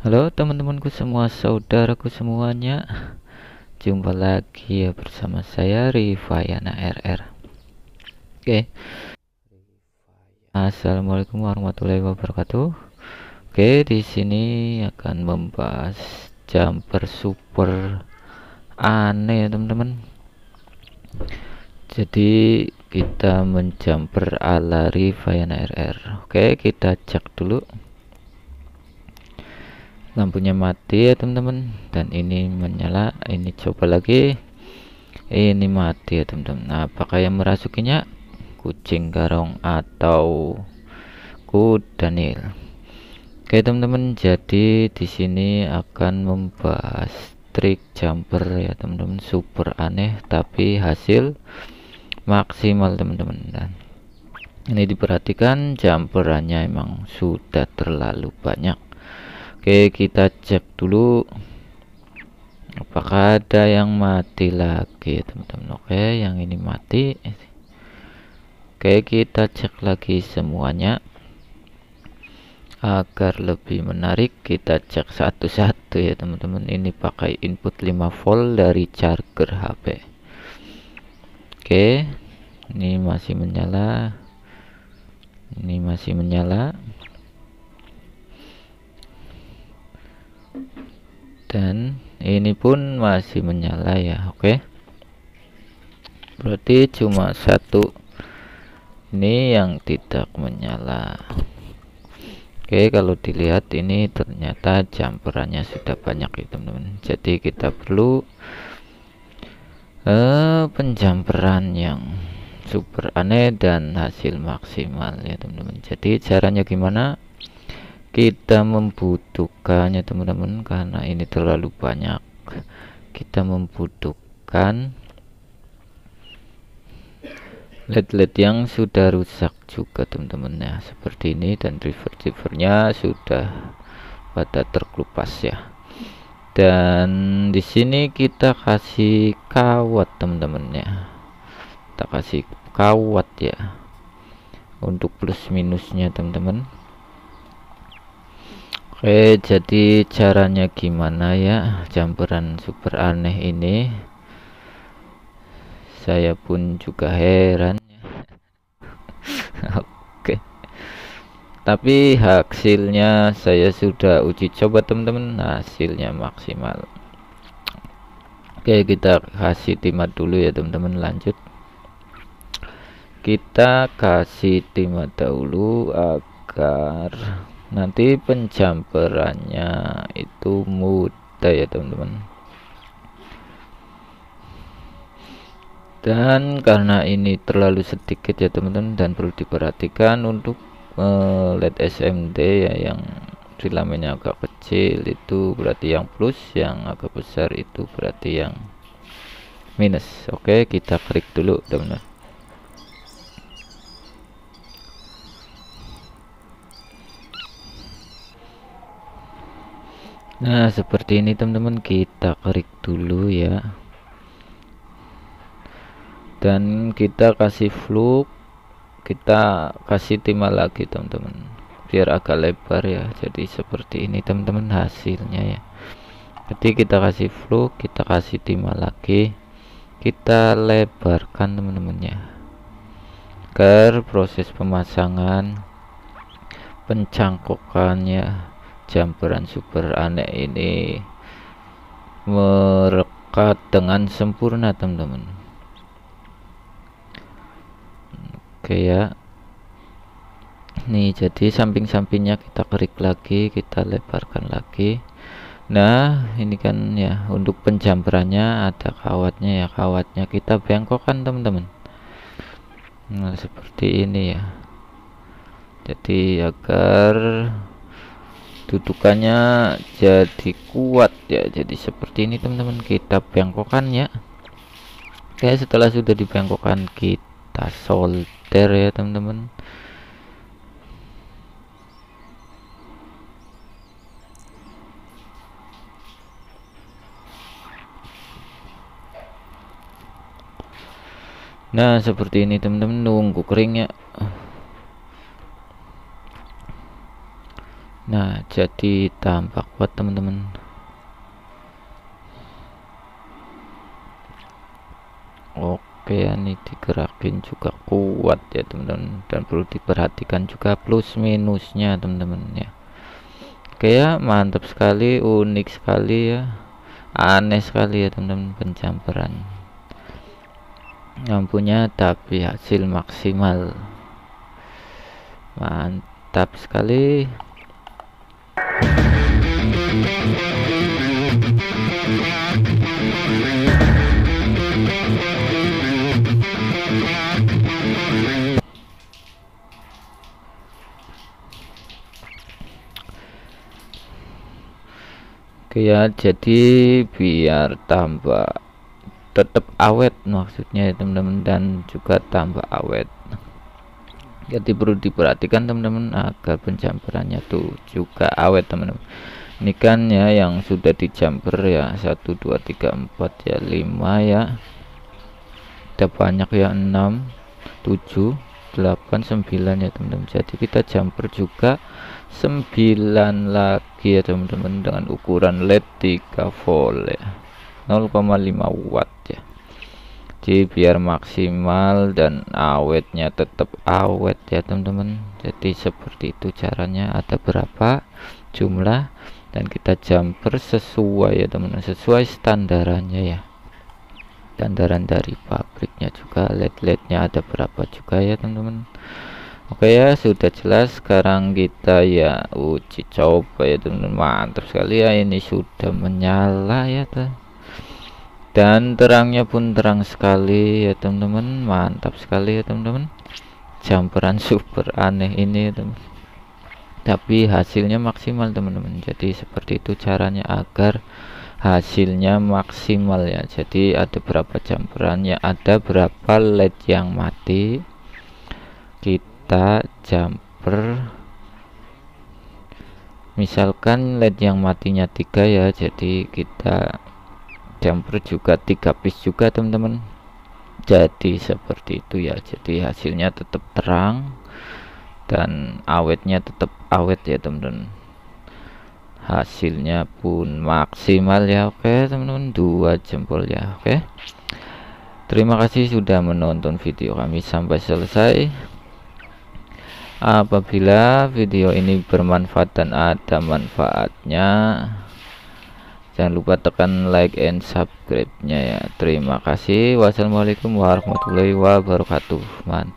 Halo teman-temanku semua, saudaraku semuanya. Jumpa lagi ya bersama saya Rivayana RR. Oke. Okay. Assalamualaikum warahmatullahi wabarakatuh. Oke, okay, di sini akan membahas jumper super aneh ya teman-teman. Jadi kita menjumper ala Rivayana RR. Oke, okay, kita cek dulu lampunya mati ya teman-teman dan ini menyala ini coba lagi ini mati ya teman-teman nah, apakah yang merasukinya kucing garong atau kuda nil oke teman-teman jadi di sini akan membahas trik jumper ya teman-teman super aneh tapi hasil maksimal teman-teman dan ini diperhatikan jumperannya emang sudah terlalu banyak Oke kita cek dulu apakah ada yang mati lagi teman-teman oke yang ini mati oke kita cek lagi semuanya agar lebih menarik kita cek satu-satu ya teman-teman ini pakai input 5 volt dari charger HP oke ini masih menyala ini masih menyala dan ini pun masih menyala ya oke berarti cuma satu ini yang tidak menyala oke kalau dilihat ini ternyata jumperannya sudah banyak ya teman-teman jadi kita perlu uh, penjamperan yang super aneh dan hasil maksimal ya teman-teman jadi caranya gimana kita membutuhkannya teman-teman karena ini terlalu banyak kita membutuhkan led-led yang sudah rusak juga teman-teman ya seperti ini dan driver-drivernya sudah pada terkelupas ya dan di sini kita kasih kawat teman-teman ya kita kasih kawat ya untuk plus minusnya teman-teman Oke, jadi caranya gimana ya campuran super aneh ini? Saya pun juga heran. Ya. Oke. Tapi hasilnya saya sudah uji coba teman-teman, hasilnya maksimal. Oke, kita kasih timat dulu ya teman-teman, lanjut. Kita kasih timat dahulu agar nanti penjamperannya itu mudah ya teman-teman dan karena ini terlalu sedikit ya teman-teman dan perlu diperhatikan untuk uh, LED SMD ya yang filamennya agak kecil itu berarti yang plus yang agak besar itu berarti yang minus oke kita klik dulu teman-teman Nah, seperti ini teman-teman, kita klik dulu ya. Dan kita kasih flu kita kasih timah lagi teman-teman. Biar agak lebar ya. Jadi seperti ini teman-teman hasilnya ya. Jadi kita kasih flu kita kasih timah lagi. Kita lebarkan teman-teman ya. Agar proses pemasangan pencangkokannya Campuran super aneh ini merekat dengan sempurna teman-teman oke ya nih jadi samping-sampingnya kita kerik lagi kita lebarkan lagi nah ini kan ya untuk penjamperannya ada kawatnya ya kawatnya kita bengkokkan teman-teman nah seperti ini ya jadi agar dudukannya jadi kuat ya jadi seperti ini teman-teman kita ya. oke setelah sudah dibengkokkan kita solder ya teman-teman nah seperti ini teman-teman nunggu kering ya nah jadi tampak buat teman-teman oke ini digerakin juga kuat ya teman-teman dan perlu diperhatikan juga plus minusnya teman-teman ya oke ya mantap sekali unik sekali ya aneh sekali ya teman-teman pencampuran yang tapi hasil maksimal mantap sekali Oke ya jadi biar tambah tetap awet maksudnya ya teman-teman dan juga tambah awet jadi ya, perlu diperhatikan teman-teman agar pencampurannya tuh juga awet teman-teman ini kan ya yang sudah dicampur ya 1 2 3 4 ya 5 ya ada banyak ya 6 7 89 ya teman-teman jadi kita jumper juga 9 lagi ya teman-teman dengan ukuran LED 3 volt ya 0,5 watt ya jadi biar maksimal dan awetnya tetap awet ya teman-teman jadi seperti itu caranya ada berapa jumlah dan kita jumper sesuai ya teman-teman sesuai standarannya ya Dandaran dari pabriknya juga, led LEDnya ada berapa juga ya teman-teman. Oke ya, sudah jelas. Sekarang kita ya uji coba ya teman-teman. Mantap sekali ya ini sudah menyala ya teman dan terangnya pun terang sekali ya teman-teman mantap sekali ya teman-teman jumperan super aneh ini ya teman tapi hasilnya maksimal teman-teman jadi seperti itu caranya agar hasilnya maksimal ya jadi ada berapa ya ada berapa led yang mati kita jumper misalkan led yang matinya tiga ya jadi kita jumper juga tiga piece juga teman-teman jadi seperti itu ya jadi hasilnya tetap terang dan awetnya tetap awet ya teman-teman hasilnya pun maksimal ya oke okay, teman-teman dua jempol ya oke terima kasih sudah menonton video kami sampai selesai apabila video ini bermanfaat dan ada manfaatnya jangan lupa tekan like and subscribe nya ya terima kasih wassalamualaikum warahmatullahi wabarakatuh mantap